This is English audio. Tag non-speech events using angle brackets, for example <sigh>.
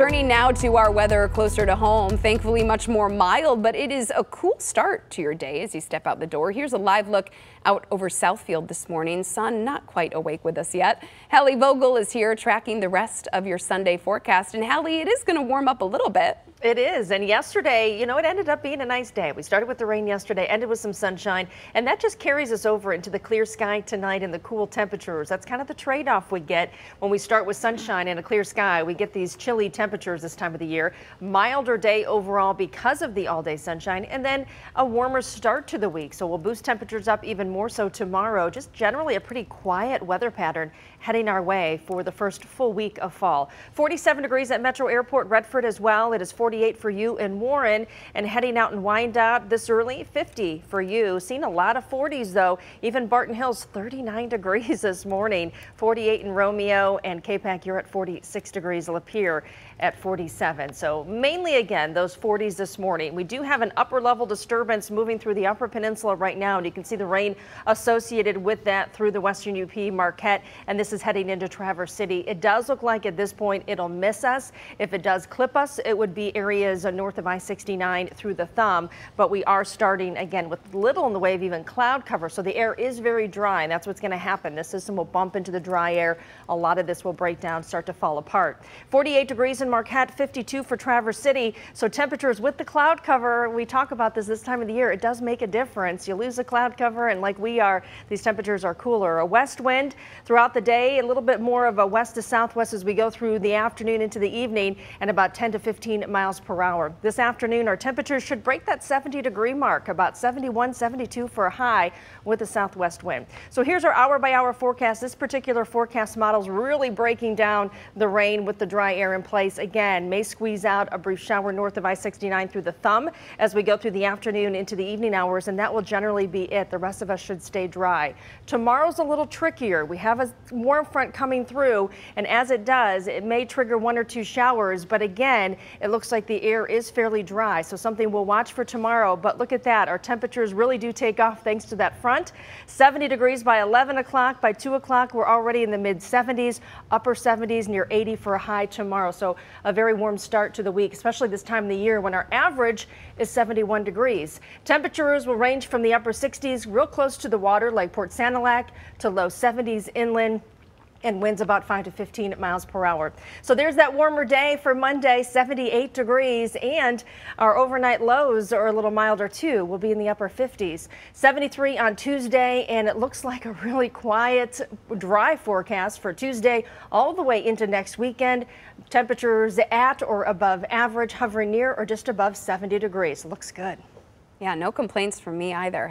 Turning now to our weather closer to home, thankfully much more mild, but it is a cool start to your day as you step out the door. Here's a live look out over Southfield this morning. Sun not quite awake with us yet. Hallie Vogel is here tracking the rest of your Sunday forecast. And Hallie, it is going to warm up a little bit. It is. And yesterday, you know, it ended up being a nice day. We started with the rain yesterday, ended with some sunshine, and that just carries us over into the clear sky tonight and the cool temperatures. That's kind of the trade off we get when we start with sunshine and a clear sky. We get these chilly temperatures temperatures this time of the year. Milder day overall because of the all day sunshine and then a warmer start to the week. So we'll boost temperatures up even more so tomorrow. Just generally a pretty quiet weather pattern heading our way for the first full week of fall. 47 degrees at Metro Airport Redford as well. It is 48 for you in Warren and heading out in Wyandotte this early 50 for you. Seen a lot of 40s though. Even Barton Hills 39 <laughs> degrees this morning. 48 in Romeo and KPAC you're at 46 degrees Lapeer at 47. So mainly again, those 40s this morning. We do have an upper level disturbance moving through the upper peninsula right now, and you can see the rain associated with that through the western UP Marquette, and this is heading into Traverse City. It does look like at this point it'll miss us. If it does clip us, it would be areas north of I-69 through the thumb, but we are starting again with little in the way of even cloud cover. So the air is very dry, and that's what's going to happen. The system will bump into the dry air. A lot of this will break down, start to fall apart. 48 degrees in Marquette, 52 for Traverse City. So temperatures with the cloud cover, we talk about this this time of the year, it does make a difference. You lose the cloud cover and like we are, these temperatures are cooler. A west wind throughout the day, a little bit more of a west to southwest as we go through the afternoon into the evening and about 10 to 15 miles per hour. This afternoon, our temperatures should break that 70 degree mark, about 71, 72 for a high with a southwest wind. So here's our hour by hour forecast. This particular forecast model is really breaking down the rain with the dry air in place again may squeeze out a brief shower north of I-69 through the thumb as we go through the afternoon into the evening hours, and that will generally be it. The rest of us should stay dry. Tomorrow's a little trickier. We have a warm front coming through, and as it does, it may trigger one or two showers, but again, it looks like the air is fairly dry, so something we'll watch for tomorrow. But look at that. Our temperatures really do take off thanks to that front. 70 degrees by 11 o'clock. By 2 o'clock, we're already in the mid 70s, upper 70s, near 80 for a high tomorrow. So a very warm start to the week, especially this time of the year when our average is 71 degrees. Temperatures will range from the upper 60s real close to the water like Port Sanilac to low 70s inland and winds about 5 to 15 miles per hour. So there's that warmer day for Monday, 78 degrees, and our overnight lows are a little milder too. We'll be in the upper 50s. 73 on Tuesday, and it looks like a really quiet, dry forecast for Tuesday all the way into next weekend. Temperatures at or above average, hovering near or just above 70 degrees. Looks good. Yeah, no complaints from me either.